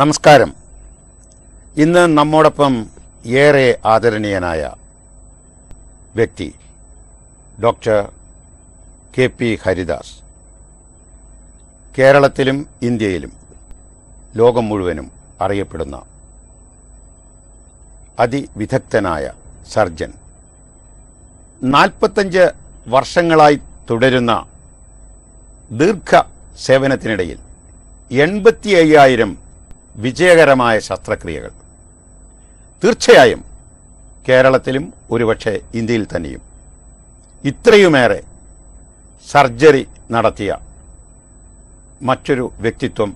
നമസ്കാരം ഇന്ന് നമ്മോടൊപ്പം ഏറെ ആദരണീയനായ വ്യക്തി ഡോക്ടർ കെ പി ഹരിദാസ് കേരളത്തിലും ഇന്ത്യയിലും ലോകം മുഴുവനും അറിയപ്പെടുന്ന അതിവിദഗ്ധനായ സർജൻ നാൽപ്പത്തഞ്ച് വർഷങ്ങളായി തുടരുന്ന ദീർഘ സേവനത്തിനിടയിൽ എൺപത്തി അയ്യായിരം വിജയകരമായ ശസ്ത്രക്രിയകൾ തീർച്ചയായും കേരളത്തിലും ഒരുപക്ഷെ ഇന്ത്യയിൽ തന്നെയും ഇത്രയുമേറെ സർജറി നടത്തിയ മറ്റൊരു വ്യക്തിത്വം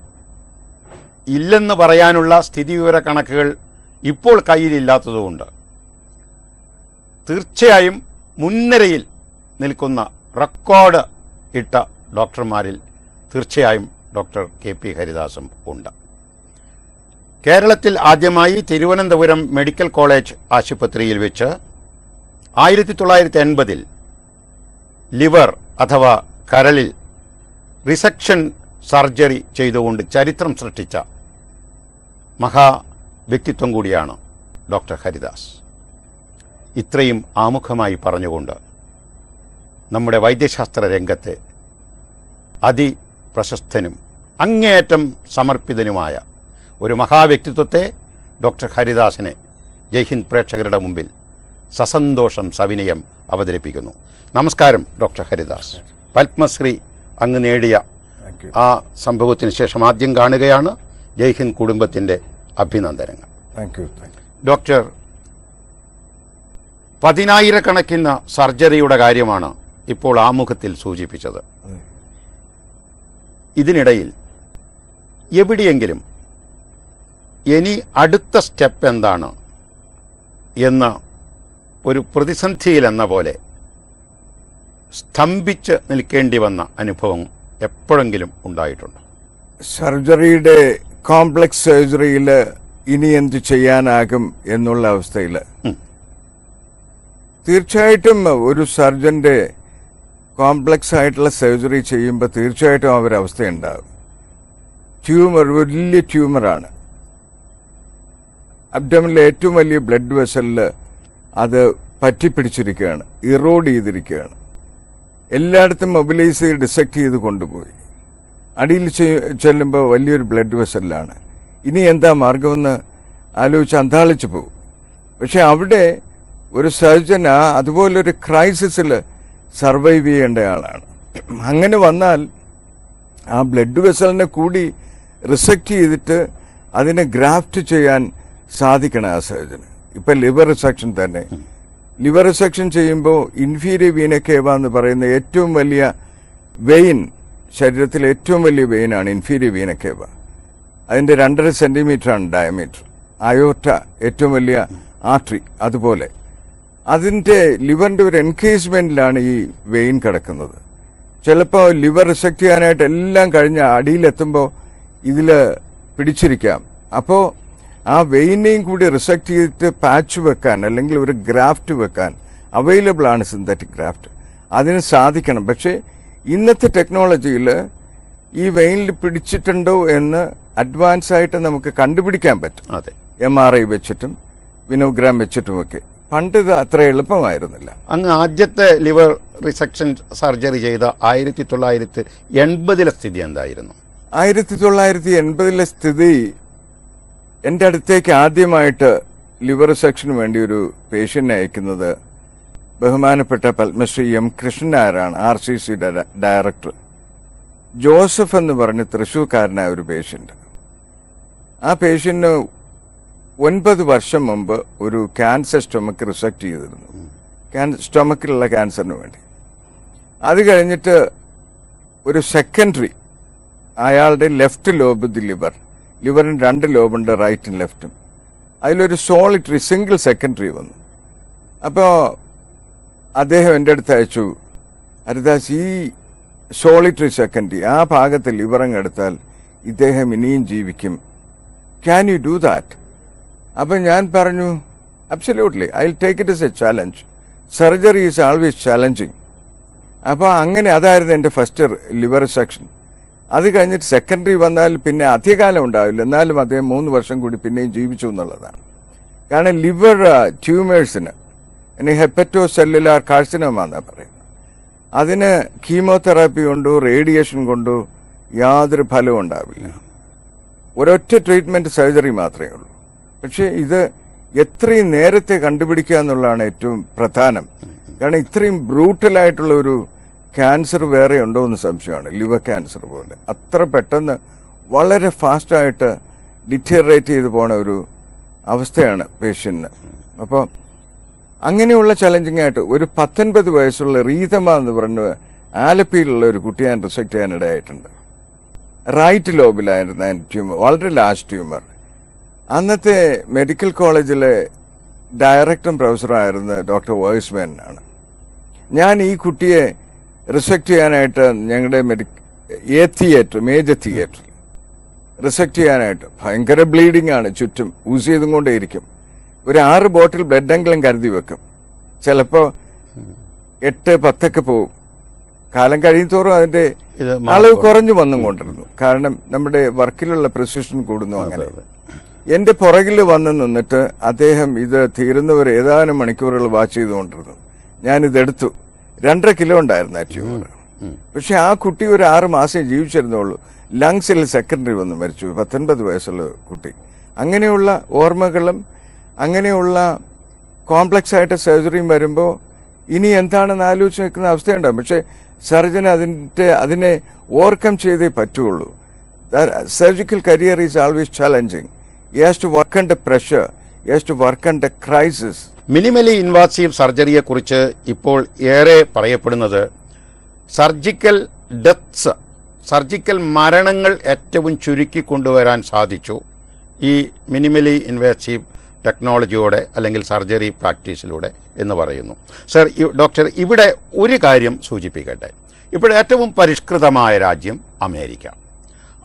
ഇല്ലെന്ന് പറയാനുള്ള സ്ഥിതിവിവര കണക്കുകൾ ഇപ്പോൾ കയ്യിലില്ലാത്തതുകൊണ്ട് തീർച്ചയായും മുൻനിരയിൽ നിൽക്കുന്ന റെക്കോർഡ് ഇട്ട ഡോക്ടർമാരിൽ തീർച്ചയായും ഡോക്ടർ കെ പി ഹരിദാസും ഉണ്ട് കേരളത്തിൽ ആദ്യമായി തിരുവനന്തപുരം മെഡിക്കൽ കോളേജ് ആശുപത്രിയിൽ വെച്ച് ആയിരത്തി തൊള്ളായിരത്തി എൺപതിൽ ലിവർ അഥവാ കരളിൽ റിസക്ഷൻ സർജറി ചെയ്തുകൊണ്ട് ചരിത്രം സൃഷ്ടിച്ച മഹാ വ്യക്തിത്വം കൂടിയാണ് ഡോക്ടർ ഹരിദാസ് ഇത്രയും ആമുഖമായി പറഞ്ഞുകൊണ്ട് നമ്മുടെ വൈദ്യശാസ്ത്ര രംഗത്തെ അതിപ്രശസ്തനും അങ്ങേയറ്റം സമർപ്പിതനുമായ ഒരു മഹാവ്യക്തിത്വത്തെ ഡോക്ടർ ഹരിദാസിനെ ജയ്ഹിന്ദ് പ്രേക്ഷകരുടെ മുമ്പിൽ സസന്തോഷം സവിനയം അവതരിപ്പിക്കുന്നു നമസ്കാരം ഡോക്ടർ ഹരിദാസ് പത്മശ്രീ അങ്ങ് നേടിയ ആ സംഭവത്തിന് ശേഷം ആദ്യം കാണുകയാണ് ജയ്ഹിന്ദ് കുടുംബത്തിൻ്റെ അഭിനന്ദനങ്ങൾ താങ്ക് യു ഡോക്ടർ പതിനായിരക്കണക്കിന് സർജറിയുടെ കാര്യമാണ് ഇപ്പോൾ ആമുഖത്തിൽ സൂചിപ്പിച്ചത് ഇതിനിടയിൽ എവിടെയെങ്കിലും ഇനി അടുത്ത സ്റ്റെപ്പ് എന്താണ് എന്ന് ഒരു പ്രതിസന്ധിയിലെന്ന പോലെ സ്തംഭിച്ച് നിൽക്കേണ്ടി വന്ന അനുഭവം എപ്പോഴെങ്കിലും ഉണ്ടായിട്ടുണ്ട് സർജറിയുടെ കോംപ്ലക്സ് സർജറിയിൽ ഇനി എന്ത് ചെയ്യാനാകും എന്നുള്ള അവസ്ഥയിൽ തീർച്ചയായിട്ടും ഒരു സർജന്റെ കോംപ്ലക്സ് ആയിട്ടുള്ള സർജറി ചെയ്യുമ്പോൾ തീർച്ചയായിട്ടും അവരവസ്ഥയുണ്ടാകും ട്യൂമർ വലിയ ട്യൂമറാണ് അബ്ഡമിലെ ഏറ്റവും വലിയ ബ്ലഡ് വെസലില് അത് പറ്റിപ്പിടിച്ചിരിക്കുകയാണ് ഇറോഡ് ചെയ്തിരിക്കുകയാണ് എല്ലായിടത്തും മൊബിലൈസ് ചെയ്ത് ഡിസെക്ട് ചെയ്ത് കൊണ്ടുപോയി അടിയിൽ ചെല്ലുമ്പോൾ വലിയൊരു ബ്ലഡ് വെസലിലാണ് ഇനി എന്താ മാർഗമെന്ന് ആലോചിച്ച് അന്താളിച്ചു പോകും പക്ഷെ അവിടെ ഒരു സർജന അതുപോലെ അതുപോലൊരു ക്രൈസിസിൽ സർവൈവ് ചെയ്യേണ്ട ആളാണ് അങ്ങനെ വന്നാൽ ആ ബ്ലഡ് വെസലിനെ കൂടി റിസെക്ട് ചെയ്തിട്ട് അതിനെ ഗ്രാഫ്റ്റ് ചെയ്യാൻ സാധിക്കണം ആ സർജന് ഇപ്പൊ ലിവർ സെക്ഷൻ തന്നെ ലിവർ സെക്ഷൻ ചെയ്യുമ്പോൾ ഇൻഫീരിയർ വീന കേവ എന്ന് പറയുന്ന ഏറ്റവും വലിയ വെയിൻ ശരീരത്തിലെ ഏറ്റവും വലിയ വെയിനാണ് ഇൻഫീരിയർ വീന കേവ അതിന്റെ രണ്ടര സെന്റിമീറ്റർ ആണ് ഡയമീറ്റർ അയോട്ട ഏറ്റവും വലിയ ആർട്രി അതുപോലെ അതിന്റെ ലിവറിന്റെ ഒരു എൻഗേജ്മെന്റിലാണ് ഈ വെയിൻ കിടക്കുന്നത് ചിലപ്പോൾ ലിവർ റിസെക്ട് ചെയ്യാനായിട്ട് എല്ലാം കഴിഞ്ഞ അടിയിലെത്തുമ്പോൾ ഇതിൽ പിടിച്ചിരിക്കാം അപ്പോൾ ആ വെയിനെയും കൂടി റിസക്ട് ചെയ്തിട്ട് പാച്ച് വെക്കാൻ അല്ലെങ്കിൽ ഒരു ഗ്രാഫ്റ്റ് വെക്കാൻ അവൈലബിൾ ആണ് സിന്തറ്റിക് ഗ്രാഫ്റ്റ് അതിന് സാധിക്കണം പക്ഷേ ഇന്നത്തെ ടെക്നോളജിയിൽ ഈ വെയിനിൽ പിടിച്ചിട്ടുണ്ടോ എന്ന് അഡ്വാൻസ് ആയിട്ട് നമുക്ക് കണ്ടുപിടിക്കാൻ പറ്റും എം ആർ ഐ വെച്ചിട്ടും വിനോഗ്രാം വെച്ചിട്ടുമൊക്കെ പണ്ട് ഇത് അത്ര എളുപ്പമായിരുന്നില്ല അങ്ങ് ആദ്യത്തെ ലിവർ റിസക്ഷൻ സർജറി ചെയ്ത ആയിരത്തി തൊള്ളായിരത്തി എൺപതിലെ സ്ഥിതി എന്തായിരുന്നു ആയിരത്തി തൊള്ളായിരത്തി എൺപതിലെ സ്ഥിതി എന്റെ അടുത്തേക്ക് ആദ്യമായിട്ട് ലിവർ സെക്ഷന് വേണ്ടി ഒരു പേഷ്യൻ്റ് അയക്കുന്നത് ബഹുമാനപ്പെട്ട പത്മശ്രീ എം കൃഷ്ണനായരാണ് R C C director Joseph എന്ന് പറഞ്ഞ് തൃശൂർക്കാരനായ ഒരു പേഷ്യന്റ് ആ പേഷ്യന്റിന് ഒൻപത് വർഷം മുമ്പ് ഒരു ക്യാൻസർ സ്റ്റൊമക്ക് റിസക്ട് ചെയ്തിരുന്നു സ്റ്റൊമക്കിലുള്ള ക്യാൻസറിന് വേണ്ടി അത് കഴിഞ്ഞിട്ട് ഒരു സെക്കൻഡറി അയാളുടെ ലെഫ്റ്റ് ലോബ് ദി ലിവർ ലിവറിന് രണ്ട് ലോബുണ്ട് റൈറ്റും ലെഫ്റ്റും അതിലൊരു സോളിറ്ററി സിംഗിൾ സെക്കൻഡറി വന്നു അപ്പോൾ അദ്ദേഹം എൻ്റെ അടുത്ത് അയച്ചു ഹരിദാസ് ഈ സോളിറ്ററി സെക്കൻഡറി ആ ഭാഗത്ത് ലിവറങ് എടുത്താൽ ഇദ്ദേഹം ഇനിയും ജീവിക്കും ക്യാൻ യു ഡു ദാറ്റ് അപ്പം ഞാൻ പറഞ്ഞു absolutely I will take it is a challenge surgery is always challenging അപ്പോൾ അങ്ങനെ അതായിരുന്നു എൻ്റെ ഫസ്റ്റ് ലിവർ സെക്ഷൻ അത് കഴിഞ്ഞിട്ട് സെക്കൻഡറി വന്നാൽ പിന്നെ അധികകാലം ഉണ്ടാവില്ല എന്നാലും അദ്ദേഹം മൂന്ന് വർഷം കൂടി പിന്നെയും ജീവിച്ചു എന്നുള്ളതാണ് കാരണം ലിവർ ട്യൂമേഴ്സിന് അല്ലെങ്കിൽ ഹെപ്പറ്റോ സെല്ലുലാർ കാഴ്ചനമാന്ന പറയുന്നത് അതിന് കീമോതെറാപ്പി കൊണ്ടോ റേഡിയേഷൻ കൊണ്ടോ യാതൊരു ഫലവും ഉണ്ടാവില്ല ഒരൊറ്റ ട്രീറ്റ്മെന്റ് സർജറി മാത്രമേ ഉള്ളൂ പക്ഷേ ഇത് എത്രയും നേരത്തെ കണ്ടുപിടിക്കുക എന്നുള്ളതാണ് ഏറ്റവും പ്രധാനം കാരണം ഇത്രയും ബ്രൂട്ടലായിട്ടുള്ള ഒരു ക്യാൻസർ വേറെ ഉണ്ടോ എന്ന് സംശയമാണ് ലിവർ ക്യാൻസർ പോലെ അത്ര പെട്ടെന്ന് വളരെ ഫാസ്റ്റായിട്ട് ഡിറ്റേറേറ്റ് ചെയ്തു പോണ ഒരു അവസ്ഥയാണ് പേഷ്യന്റിന് അപ്പോൾ അങ്ങനെയുള്ള ചലഞ്ചിങ് ആയിട്ട് ഒരു പത്തൊൻപത് വയസ്സുള്ള റീതമ എന്ന് പറഞ്ഞ ആലപ്പിയിലുള്ള ഒരു കുട്ടി ഞാൻ റിസക്ട് ചെയ്യാനിടയായിട്ടുണ്ട് റൈറ്റ് ലോബിലായിരുന്നു ട്യൂമർ വളരെ ലാസ്റ്റ് ട്യൂമർ അന്നത്തെ മെഡിക്കൽ കോളേജിലെ ഡയറക്ടറും പ്രൊഫസറും ആയിരുന്ന ഡോക്ടർ വോയിസ്മാൻ ആണ് ഞാൻ ഈ കുട്ടിയെ റിസ്പെക്ട് ചെയ്യാനായിട്ട് ഞങ്ങളുടെ a theatre major theatre resect ചെയ്യാനായിട്ട് ഭയങ്കര ബ്ലീഡിംഗ് ആണ് ചുറ്റും യൂസ് ചെയ്തും കൊണ്ടേയിരിക്കും ഒരു ആറ് ബോട്ടിൽ ബ്ലഡെങ്കിലും കരുതി വെക്കും ചിലപ്പോൾ എട്ട് പത്തൊക്കെ പോകും കാലം കഴിയുമോറും അതിന്റെ അളവ് കുറഞ്ഞു വന്നും കൊണ്ടിരുന്നു കാരണം നമ്മുടെ വർക്കിലുള്ള പ്രിസിഷൻ കൂടുന്നു അങ്ങനെ എന്റെ പുറകിൽ വന്ന് നിന്നിട്ട് അദ്ദേഹം ഇത് തീരുന്നവർ ഏതാനും മണിക്കൂറുകൾ വാച്ച് ചെയ്തുകൊണ്ടിരുന്നു ഞാനിതെടുത്തു രണ്ടര കിലോ ഉണ്ടായിരുന്നു ആ ട്യൂമർ പക്ഷെ ആ കുട്ടി ഒരു ആറ് മാസം ജീവിച്ചിരുന്നുള്ളൂ ലങ്സിൽ സെക്കൻഡറി വന്ന് മരിച്ചു പത്തൊൻപത് വയസ്സുള്ള കുട്ടി അങ്ങനെയുള്ള ഓർമ്മകളും അങ്ങനെയുള്ള കോംപ്ലക്സ് ആയിട്ട് സർജറിയും വരുമ്പോൾ ഇനി എന്താണെന്ന് ആലോചിച്ച് നിൽക്കുന്ന അവസ്ഥയുണ്ടാവും പക്ഷെ സർജൻ അതിൻ്റെ അതിനെ ഓവർകം ചെയ്തേ പറ്റുള്ളൂ surgical career is always challenging you has to work under pressure minimally invasive സർജറിയെക്കുറിച്ച് ഇപ്പോൾ ഏറെ പറയപ്പെടുന്നത് സർജിക്കൽ ഡെത്ത്സ് സർജിക്കൽ മരണങ്ങൾ ഏറ്റവും ചുരുക്കി കൊണ്ടുവരാൻ സാധിച്ചു ഈ മിനിമലി ഇൻവേസീവ് ടെക്നോളജിയോടെ അല്ലെങ്കിൽ സർജറി പ്രാക്ടീസിലൂടെ എന്ന് പറയുന്നു സർ ഡോക്ടർ ഇവിടെ ഒരു കാര്യം സൂചിപ്പിക്കട്ടെ ഇപ്പോൾ ഏറ്റവും പരിഷ്കൃതമായ രാജ്യം അമേരിക്ക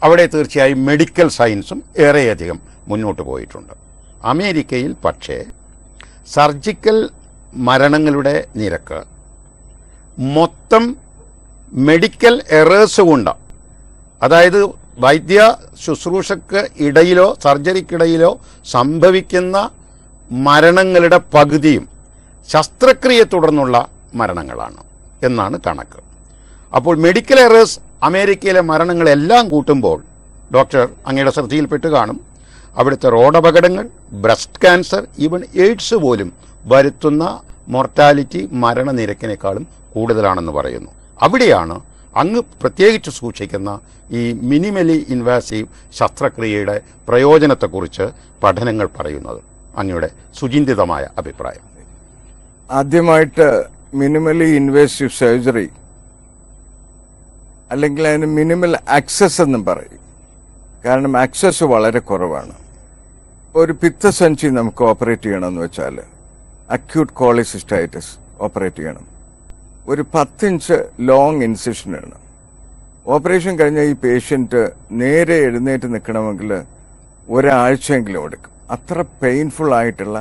അവിടെ തീർച്ചയായും മെഡിക്കൽ സയൻസും ഏറെയധികം മുന്നോട്ട് പോയിട്ടുണ്ട് അമേരിക്കയിൽ പക്ഷേ സർജിക്കൽ മരണങ്ങളുടെ നിരക്ക് മൊത്തം മെഡിക്കൽ എറേഴ്സ് കൊണ്ട് അതായത് വൈദ്യ ശുശ്രൂഷക്ക് ഇടയിലോ സർജറിക്കിടയിലോ സംഭവിക്കുന്ന മരണങ്ങളുടെ പകുതിയും ശസ്ത്രക്രിയയെ തുടർന്നുള്ള മരണങ്ങളാണ് എന്നാണ് കണക്ക് അപ്പോൾ മെഡിക്കൽ എറേഴ്സ് അമേരിക്കയിലെ മരണങ്ങളെല്ലാം കൂട്ടുമ്പോൾ ഡോക്ടർ അങ്ങയുടെ ശ്രദ്ധയിൽപ്പെട്ട് കാണും അവിടുത്തെ റോഡപകടങ്ങൾ ബ്രസ്റ്റ് ക്യാൻസർ ഈവൻ എയ്ഡ്സ് പോലും വരുത്തുന്ന മോർട്ടാലിറ്റി മരണനിരക്കിനേക്കാളും കൂടുതലാണെന്ന് പറയുന്നു അവിടെയാണ് അങ്ങ് പ്രത്യേകിച്ച് സൂക്ഷിക്കുന്ന ഈ മിനിമലി ഇൻവാസീവ് ശസ്ത്രക്രിയയുടെ പ്രയോജനത്തെക്കുറിച്ച് പഠനങ്ങൾ പറയുന്നത് അങ്ങയുടെ സുചിന്തിതമായ അഭിപ്രായം ആദ്യമായിട്ട് മിനിമലി ഇൻവേസീവ് സർജറി അല്ലെങ്കിൽ അതിന് മിനിമൽ ആക്സസ് എന്നും പറയും കാരണം ആക്സസ് വളരെ കുറവാണ് ഒരു പിത്തസഞ്ചി നമുക്ക് ഓപ്പറേറ്റ് ചെയ്യണമെന്ന് വെച്ചാൽ അക്യൂട്ട് കോളിസിസ്റ്റൈറ്റിസ് ഓപ്പറേറ്റ് ചെയ്യണം ഒരു പത്തിഞ്ച് ലോങ് ഇൻസിഷൻ ആണ് ഓപ്പറേഷൻ കഴിഞ്ഞ ഈ പേഷ്യൻറ്റ് നേരെ എഴുന്നേറ്റ് നിൽക്കണമെങ്കിൽ ഒരാഴ്ചയെങ്കിലും എടുക്കും അത്ര പെയിൻഫുൾ ആയിട്ടുള്ള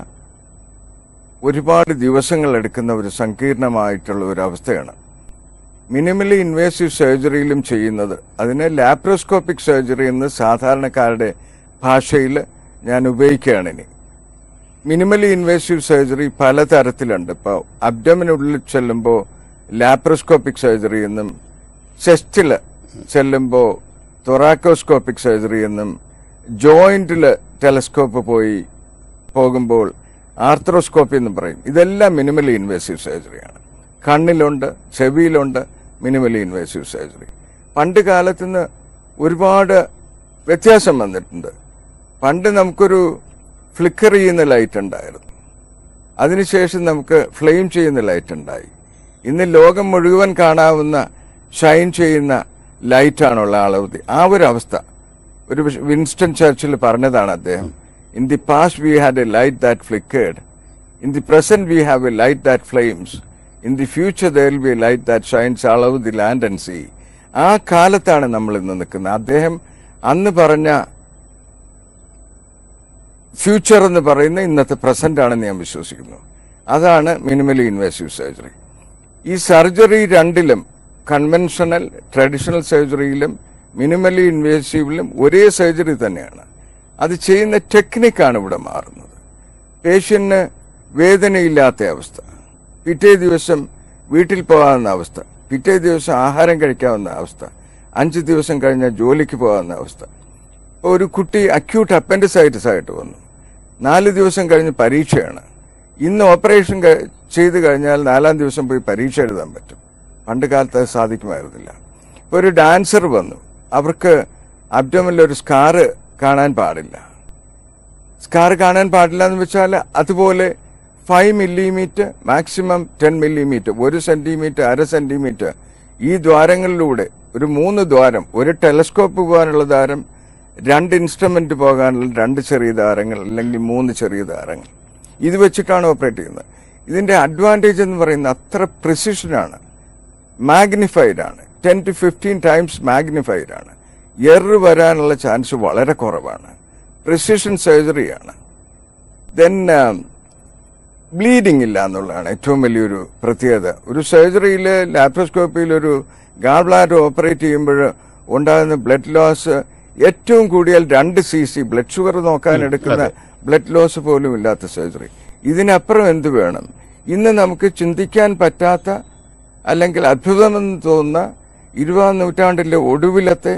ഒരുപാട് ദിവസങ്ങൾ എടുക്കുന്ന ഒരു സങ്കീർണമായിട്ടുള്ള ഒരു അവസ്ഥയാണ് മിനിമലി ഇൻവേസീവ് സർജറിയിലും ചെയ്യുന്നത് അതിനെ ലാപ്രോസ്കോപ്പിക് സർജറി എന്ന് സാധാരണക്കാരുടെ ഭാഷയിൽ ഞാൻ ഉപയോഗിക്കുകയാണ് ഇനി മിനിമലി ഇൻവേസീവ് സർജറി പലതരത്തിലുണ്ട് ഇപ്പോൾ അബ്ഡമിനുള്ളിൽ ചെല്ലുമ്പോൾ ലാപ്രോസ്കോപ്പിക് സർജറി എന്നും ചെസ്റ്റിൽ ചെല്ലുമ്പോൾ തൊറാക്കോസ്കോപ്പിക് സർജറി എന്നും ജോയിന്റിൽ ടെലസ്കോപ്പ് പോയി പോകുമ്പോൾ ആർത്രോസ്കോപ്പി എന്ന് പറയും ഇതെല്ലാം മിനിമലി ഇൻവേസീവ് സർജറിയാണ് കണ്ണിലുണ്ട് ചെവിയിലുണ്ട് മിനിമലി ഇൻവേസീവ് സർജറി പണ്ട് കാലത്തുനിന്ന് ഒരുപാട് വ്യത്യാസം വന്നിട്ടുണ്ട് പണ്ട് നമുക്കൊരു ഫ്ലിക്കർ ചെയ്യുന്ന ലൈറ്റ് ഉണ്ടായിരുന്നു അതിനുശേഷം നമുക്ക് ഫ്ലെയിം ചെയ്യുന്ന ലൈറ്റ് ഉണ്ടായി ഇന്ന് ലോകം മുഴുവൻ കാണാവുന്ന ഷൈൻ ചെയ്യുന്ന ലൈറ്റാണുള്ള അളവ് ആ ഒരു അവസ്ഥ ഒരു വിൻസ്റ്റൺ ചർച്ചിൽ പറഞ്ഞതാണ് അദ്ദേഹം in the past we had a light that flickered in the present we have a light that flames in the future there will be light that shines all over the land and sea ആ കാലത്താണ് നമ്മൾ ഇന്ന് നിൽക്കുന്നത് അദ്ദേഹം അന്ന് പറഞ്ഞ future എന്ന് പറയുന്ന ഇന്നത്തെ പ്രസന്റ് ആണെന്ന് ഞാൻ വിശ്വസിക്കുന്നു അതാണ് മിനിമലി ഇൻവേസീവ് സർജറി ഈ സർജറി രണ്ടിലും കൺവെൻഷണൽ ട്രഡീഷണൽ സർജറിയിലും മിനിമലി ഇൻവേസീവിലും ഒരേ സർജറി തന്നെയാണ് അത് ചെയ്യുന്ന ടെക്നിക്കാണ് ഇവിടെ മാറുന്നത് പേഷ്യന് വേദനയില്ലാത്ത അവസ്ഥ പിറ്റേ ദിവസം വീട്ടിൽ പോകാവുന്ന അവസ്ഥ പിറ്റേ ദിവസം ആഹാരം കഴിക്കാവുന്ന അവസ്ഥ അഞ്ച് ദിവസം കഴിഞ്ഞാൽ ജോലിക്ക് പോകാവുന്ന അവസ്ഥ ഒരു കുട്ടി അക്യൂട്ട് അപ്പൻഡിസൈറ്റിസ് ആയിട്ട് വന്നു നാല് ദിവസം കഴിഞ്ഞ് പരീക്ഷയാണ് ഇന്ന് ഓപ്പറേഷൻ ചെയ്ത് കഴിഞ്ഞാൽ നാലാം ദിവസം പോയി പരീക്ഷ എഴുതാൻ പറ്റും പണ്ട് കാലത്ത് അത് സാധിക്കുമായിരുന്നില്ല ഒരു ഡാൻസർ വന്നു അവർക്ക് അബ്ഡോമിൽ ഒരു സ്കാറ് കാണാൻ പാടില്ല സ്കാർ കാണാൻ പാടില്ല എന്ന് വെച്ചാൽ അതുപോലെ five millimetre maximum ten millimetre ഒരു സെന്റിമീറ്റർ അര സെന്റിമീറ്റർ ഈ ദ്വാരങ്ങളിലൂടെ ഒരു മൂന്ന് ദ്വാരം ഒരു ടെലസ്കോപ്പ് പോകാനുള്ള ദ്വാരം രണ്ട് ഇൻസ്ട്രുമെന്റ് പോകാനുള്ള രണ്ട് ചെറിയ ധാരങ്ങൾ അല്ലെങ്കിൽ മൂന്ന് ചെറിയ ധാരങ്ങൾ ഇത് വെച്ചിട്ടാണ് ഓപ്പറേറ്റ് ചെയ്യുന്നത് ഇതിന്റെ അഡ്വാൻറ്റേജ് എന്ന് പറയുന്നത് അത്ര പ്രിസിഷനാണ് മാഗ്നിഫൈഡ് ആണ് ten to fifteen times magnified ആണ് എറർ വരാനുള്ള ചാൻസ് വളരെ കുറവാണ് പ്രിസിഷൻ സർജറിയാണ് ദെൻ ബ്ലീഡിംഗ് ഇല്ല എന്നുള്ളതാണ് ഏറ്റവും വലിയൊരു പ്രത്യേകത ഒരു സർജറിയിൽ ലാപ്രോസ്കോപ്പിയിൽ ഒരു ഗാൾ ബ്ലാഡർ ഓപ്പറേറ്റ് ചെയ്യുമ്പോൾ ഉണ്ടാകുന്ന ബ്ലഡ് ലോസ് ഏറ്റവും കൂടിയാൽ രണ്ട് സി സി ബ്ലഡ് ഷുഗർ നോക്കാൻ എടുക്കുന്ന ബ്ലഡ് ലോസ് പോലും ഇല്ലാത്ത സർജറി ഇതിനപ്പുറം എന്ത് വേണം ഇന്ന് നമുക്ക് ചിന്തിക്കാൻ പറ്റാത്ത അല്ലെങ്കിൽ അത്ഭുതമെന്ന് തോന്നുന്ന ഇരുപതാം നൂറ്റാണ്ടിലെ ഒടുവിലത്തെ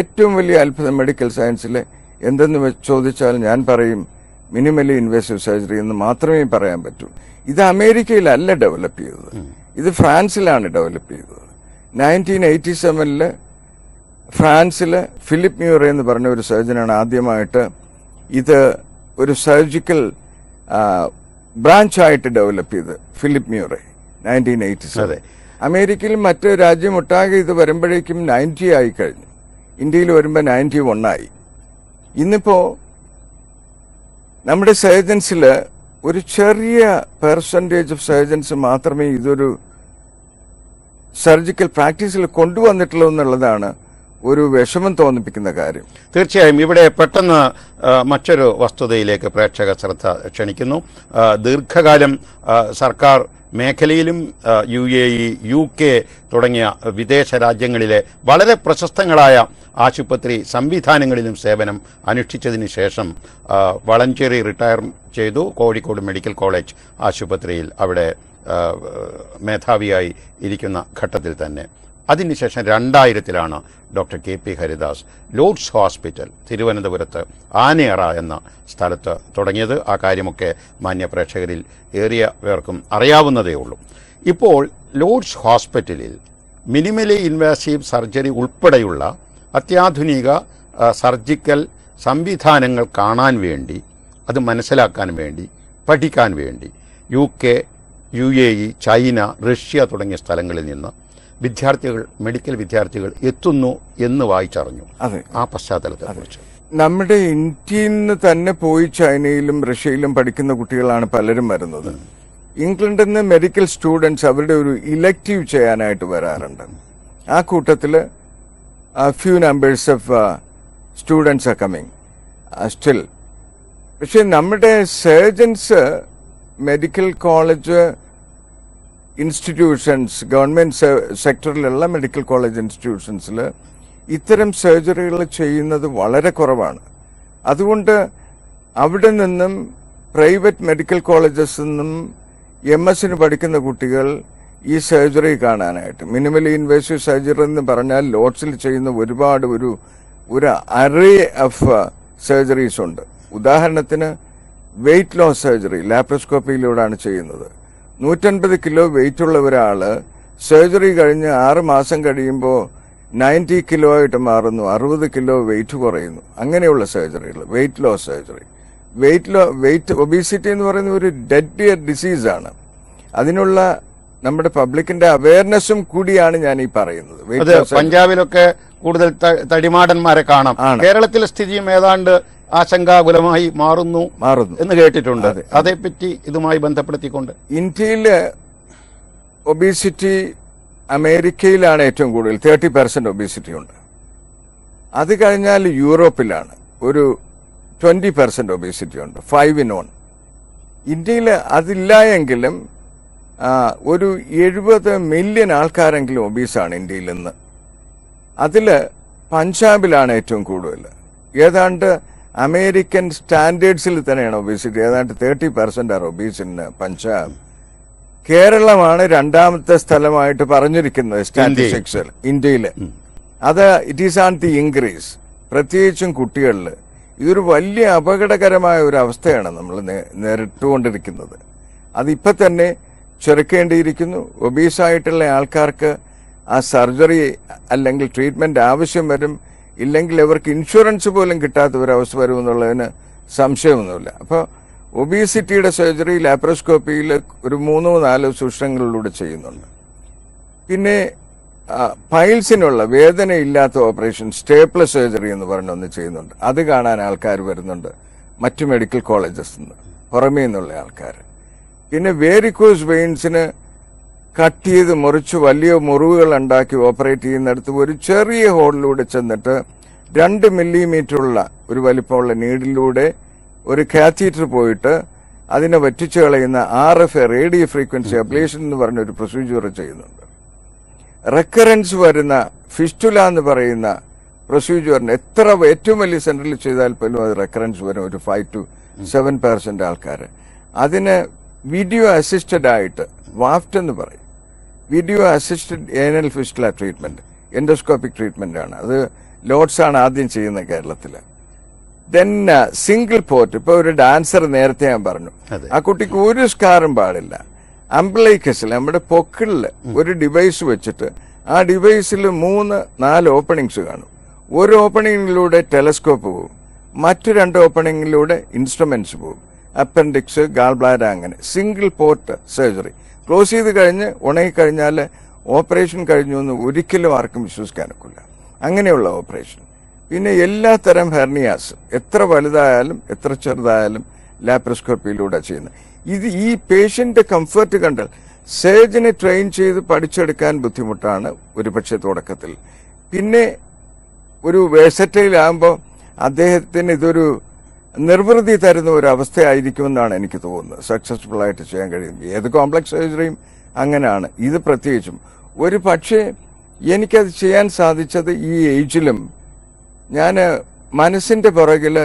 ഏറ്റവും വലിയ അത്ഭുതം മെഡിക്കൽ സയൻസിലെ എന്തെന്ന് ചോദിച്ചാൽ ഞാൻ പറയും മിനിമലി ഇൻവേസീവ് സർജറി എന്ന് മാത്രമേ പറയാൻ പറ്റൂ ഇത് അമേരിക്കയിലല്ല ഡെവലപ്പ് ചെയ്തത് ഇത് ഫ്രാൻസിലാണ് ഡെവലപ്പ് ചെയ്തത് നയൻറ്റീൻ എയ്റ്റി സെവനില് ഫ്രാൻസിലെ ഫിലിപ്പ് മ്യൂറെ എന്ന് പറഞ്ഞ ഒരു സർജനാണ് ആദ്യമായിട്ട് ഇത് ഒരു സർജിക്കൽ ബ്രാഞ്ചായിട്ട് ഡെവലപ്പ് ചെയ്ത് ഫിലിപ്പ് മ്യൂറെ നയൻറ്റീൻ എയ്റ്റി അതെ അമേരിക്കയിൽ മറ്റ് രാജ്യമൊട്ടാകെ ഇത് വരുമ്പോഴേക്കും നയൻറ്റി ആയി കഴിഞ്ഞു ഇന്ത്യയിൽ വരുമ്പോൾ നയൻറ്റി ആയി ഇന്നിപ്പോ നമ്മുടെ സർജൻസിൽ ഒരു ചെറിയ പെർസെൻറ്റേജ് ഓഫ് സർജൻസ് മാത്രമേ ഇതൊരു സർജിക്കൽ പ്രാക്ടീസിൽ കൊണ്ടുവന്നിട്ടുള്ളൂ എന്നുള്ളതാണ് ഒരു വിഷമം തോന്നിപ്പിക്കുന്ന കാര്യം തീർച്ചയായും ഇവിടെ പെട്ടെന്ന് മറ്റൊരു വസ്തുതയിലേക്ക് പ്രേക്ഷക ശ്രദ്ധ ക്ഷണിക്കുന്നു ദീർഘകാലം സർക്കാർ മേഖലയിലും U A E U K തുടങ്ങിയ വിദേശ രാജ്യങ്ങളിലെ വളരെ പ്രശസ്തങ്ങളായ ആശുപത്രി സംവിധാനങ്ങളിലും സേവനം അനുഷ്ഠിച്ചതിന് ശേഷം വളഞ്ചേരി റിട്ടയർ ചെയ്തു കോഴിക്കോട് മെഡിക്കൽ കോളേജ് ആശുപത്രിയിൽ അവിടെ മേധാവിയായി ഇരിക്കുന്ന ഘട്ടത്തിൽ തന്നെ അതിനുശേഷം രണ്ടായിരത്തിലാണ് doctor K P Haridas Lords hospital തിരുവനന്തപുരത്ത് ആനയറ എന്ന സ്ഥലത്ത് തുടങ്ങിയത് ആ കാര്യമൊക്കെ മാന്യ പ്രേക്ഷകരിൽ ഏറിയ പേർക്കും അറിയാവുന്നതേ ഉള്ളൂ ഇപ്പോൾ ലോഡ്സ് ഹോസ്പിറ്റലിൽ മിനിമലി ഇൻവേസീവ് സർജറി ഉൾപ്പെടെയുള്ള അത്യാധുനിക സർജിക്കൽ സംവിധാനങ്ങൾ കാണാൻ വേണ്ടി അത് മനസ്സിലാക്കാൻ വേണ്ടി പഠിക്കാൻ വേണ്ടി U K U A E China Russia തുടങ്ങിയ സ്ഥലങ്ങളിൽ നിന്ന് വിദ്യാർത്ഥികൾ മെഡിക്കൽ വിദ്യാർത്ഥികൾ എത്തുന്നു എന്ന് വായിച്ചറിഞ്ഞു അതെ ആ പശ്ചാത്തലത്തെ കുറിച്ച് നമ്മുടെ ഇന്ത്യയിൽ നിന്ന് തന്നെ പോയി ചൈനയിലും റഷ്യയിലും പഠിക്കുന്ന കുട്ടികളാണ് പലരും വരുന്നത് ഇംഗ്ലണ്ടിൽ നിന്ന് മെഡിക്കൽ സ്റ്റുഡൻസ് അവരുടെ ഒരു ഇലക്റ്റീവ് ചെയ്യാനായിട്ട് വരാറുണ്ട് ആ കൂട്ടത്തിൽ few numbers of students are coming still പക്ഷെ നമ്മുടെ surgeons medical college institutions government സെക്ടറിലുള്ള മെഡിക്കൽ കോളേജ് ഇൻസ്റ്റിറ്റ്യൂഷൻസിൽ ഇത്തരം സർജറികൾ ചെയ്യുന്നത് വളരെ കുറവാണ് അതുകൊണ്ട് അവിടെ നിന്നും പ്രൈവറ്റ് മെഡിക്കൽ കോളേജസ് നിന്നും എം എസിന് പഠിക്കുന്ന കുട്ടികൾ ഈ സർജറി കാണാനായിട്ട് മിനിമലി ഇൻവേസീവ് സർജറി എന്ന് പറഞ്ഞാൽ ലോഡ്സിൽ ചെയ്യുന്ന ഒരുപാട് ഒരു ഒരു അറേ ഓഫ് സർജറീസ് ഉണ്ട് ഉദാഹരണത്തിന് വെയിറ്റ് ലോസ് സർജറി ലാപ്രോസ്കോപ്പിയിലൂടെയാണ് ചെയ്യുന്നത് നൂറ്റൻപത് കിലോ വെയിറ്റ് ഉള്ള ഒരാള് സർജറി കഴിഞ്ഞ് ആറ് മാസം കഴിയുമ്പോൾ നയൻറ്റി കിലോ ആയിട്ട് മാറുന്നു അറുപത് കിലോ വെയിറ്റ് കുറയുന്നു അങ്ങനെയുള്ള സർജറികൾ weight loss surgery weight low weight obesity എന്ന് പറയുന്ന ഒരു ഡെഡ് ഡിയർ ഡിസീസാണ് അതിനുള്ള നമ്മുടെ പബ്ലിക്കിന്റെ അവയർനെസ്സും കൂടിയാണ് ഞാൻ ഈ പറയുന്നത് പഞ്ചാബിലൊക്കെ കൂടുതൽ തടിമാടന്മാരെ കാണാം കേരളത്തിലെ സ്ഥിതിയും ഏതാണ്ട് ആശങ്കാകുലമായി മാറുന്നു മാറുന്നു എന്ന് കേട്ടിട്ടുണ്ട് അതേപ്പറ്റി ഇതുമായി ബന്ധപ്പെടുത്തിക്കൊണ്ട് ഇന്ത്യയിലെ ഒബീസിറ്റി അമേരിക്കയിലാണ് ഏറ്റവും കൂടുതൽ തേർട്ടി പെർസെന്റ് ഒബീസിറ്റി ഉണ്ട് അത് കഴിഞ്ഞാൽ യൂറോപ്പിലാണ് ഒരു ട്വന്റി പെർസെന്റ് ഒബീസിറ്റി ഉണ്ട് ഫൈവ് ഇൻ ഓൺ ഇന്ത്യയിൽ അതില്ല എങ്കിലും ഒരു എഴുപത് മില്യൺ ആൾക്കാരെങ്കിലും ഒബീസാണ് ഇന്ത്യയിൽ ഇന്ന് അതിൽ പഞ്ചാബിലാണ് ഏറ്റവും കൂടുതൽ ഏതാണ്ട് അമേരിക്കൻ സ്റ്റാൻഡേർഡ്സിൽ തന്നെയാണ് ഒബീസിറ്റി ഏതാണ്ട് തേർട്ടി പെർസെൻ്റ് ആണ് ഒബീസിന് പഞ്ചാബ് കേരളമാണ് രണ്ടാമത്തെ സ്ഥലമായിട്ട് പറഞ്ഞിരിക്കുന്നത് സ്റ്റാറ്റിസ്റ്റിക്സിൽ ഇന്ത്യയിൽ അത് it is on the increase പ്രത്യേകിച്ചും കുട്ടികളിൽ ഇതൊരു വലിയ അപകടകരമായ ഒരു അവസ്ഥയാണ് നമ്മൾ നേരിട്ടുകൊണ്ടിരിക്കുന്നത് അതിപ്പോൾ തന്നെ ചെറുക്കേണ്ടിയിരിക്കുന്നു ഒബീസായിട്ടുള്ള ആൾക്കാർക്ക് ആ സർജറി അല്ലെങ്കിൽ ട്രീറ്റ്മെന്റ് ആവശ്യം വരും ഇല്ലെങ്കിൽ അവർക്ക് ഇൻഷുറൻസ് പോലും കിട്ടാത്ത ഒരു അവസ്ഥ വരും എന്നുള്ളതിന് സംശയമൊന്നുമില്ല അപ്പോൾ ഒബീസിറ്റിയുടെ സർജറി ലാപ്രോസ്കോപ്പിയിൽ ഒരു മൂന്നോ നാലോ സൂക്ഷ്മങ്ങളിലൂടെ ചെയ്യുന്നുണ്ട് പിന്നെ പൈൽസിനുള്ള വേദനയില്ലാത്ത ഓപ്പറേഷൻ സ്റ്റേപ്ല സർജറി എന്ന് പറഞ്ഞൊന്ന് ചെയ്യുന്നുണ്ട് അത് കാണാൻ ആൾക്കാർ വരുന്നുണ്ട് മറ്റു മെഡിക്കൽ കോളേജസ് നിന്ന് പുറമേ നിന്നുള്ള ആൾക്കാർ പിന്നെ വേരിക്കോസ് വെയിൻസിന് കട്ട് ചെയ്ത് മുറിച്ച് വലിയ മുറിവുകൾ ഉണ്ടാക്കി ഓപ്പറേറ്റ് ചെയ്യുന്നിടത്ത് ഒരു ചെറിയ ഹോളിലൂടെ ചെന്നിട്ട് രണ്ട് ഉള്ള ഒരു വലിപ്പമുള്ള നീഡിലൂടെ ഒരു കാത്തീറ്റർ പോയിട്ട് അതിനെ വറ്റിച്ചു കളയുന്ന R F A radio frequency ablation എന്ന് പറഞ്ഞ ഒരു പ്രൊസീജിയർ ചെയ്യുന്നുണ്ട് റെക്കറൻസ് വരുന്ന ഫിസ്റ്റുല എന്ന് പറയുന്ന പ്രൊസീജിയറിന് എത്ര ഏറ്റവും വലിയ സെന്ററിൽ ചെയ്താൽ പോലും അത് റെക്കറൻസ് വരും ഒരു ഫൈവ് ടു സെവൻ പെർസെന്റ് ആൾക്കാർ അതിന് വീഡിയോ അസിസ്റ്റഡ് ആയിട്ട് വാഫ്റ്റ് എന്ന് പറയും video assisted anal fistula treatment endoscopic treatment ആണ് അത് ലോഡ്സ് ആണ് ആദ്യം ചെയ്യുന്നത് കേരളത്തിൽ ദെൻ സിംഗിൾ പോർട്ട് ഇപ്പൊ ഒരു ഡാൻസർ നേരത്തെ ഞാൻ പറഞ്ഞു ആ കുട്ടിക്ക് ഒരു സ്കാറും പാടില്ല അംബ്ലൈക്കസിൽ നമ്മുടെ പൊക്കിളിൽ ഒരു ഡിവൈസ് വെച്ചിട്ട് ആ ഡിവൈസിൽ മൂന്ന് നാല് ഓപ്പണിങ്സ് കാണും ഒരു ഓപ്പണിങ്ങിലൂടെ ടെലസ്കോപ്പ് പോകും മറ്റു രണ്ട് ഓപ്പണിങ്ങിലൂടെ ഇൻസ്ട്രുമെന്റ്സ് പോകും അപ്പൻഡിക്സ് ഗാൾ ബ്ലാഡർ അങ്ങനെ സിംഗിൾ പോർട്ട് സർജറി ക്ലോസ് ചെയ്ത് കഴിഞ്ഞ് ഉണങ്ങിക്കഴിഞ്ഞാൽ ഓപ്പറേഷൻ കഴിഞ്ഞു എന്ന് ഒരിക്കലും ആർക്കും വിശ്വസിക്കാനൊക്കില്ല അങ്ങനെയുള്ള ഓപ്പറേഷൻ പിന്നെ എല്ലാ തരം ഹെർണിയാസ് എത്ര വലുതായാലും എത്ര ചെറുതായാലും ലാപ്രോസ്കോപ്പിയിലൂടെ ചെയ്യുന്നത് ഇത് ഈ പേഷ്യന്റ് കംഫർട്ട് കണ്ടാൽ സർജനെ ട്രെയിൻ ചെയ്ത് പഠിച്ചെടുക്കാൻ ബുദ്ധിമുട്ടാണ് ഒരുപക്ഷെ തുടക്കത്തിൽ പിന്നെ ഒരു വേസറ്റയിലാകുമ്പോൾ ആകുമ്പോൾ അദ്ദേഹത്തിന് ഇതൊരു നിർവൃതി തരുന്ന ഒരു അവസ്ഥയായിരിക്കുമെന്നാണ് എനിക്ക് തോന്നുന്നത് സക്സസ്ഫുൾ ആയിട്ട് ചെയ്യാൻ കഴിയും ഏത് കോംപ്ലക്സ് സർജറിയും അങ്ങനെയാണ് ഇത് പ്രത്യേകിച്ചും ഒരു പക്ഷേ എനിക്കത് ചെയ്യാൻ സാധിച്ചത് ഈ ഏജിലും ഞാൻ മനസ്സിൻ്റെ പുറകിൽ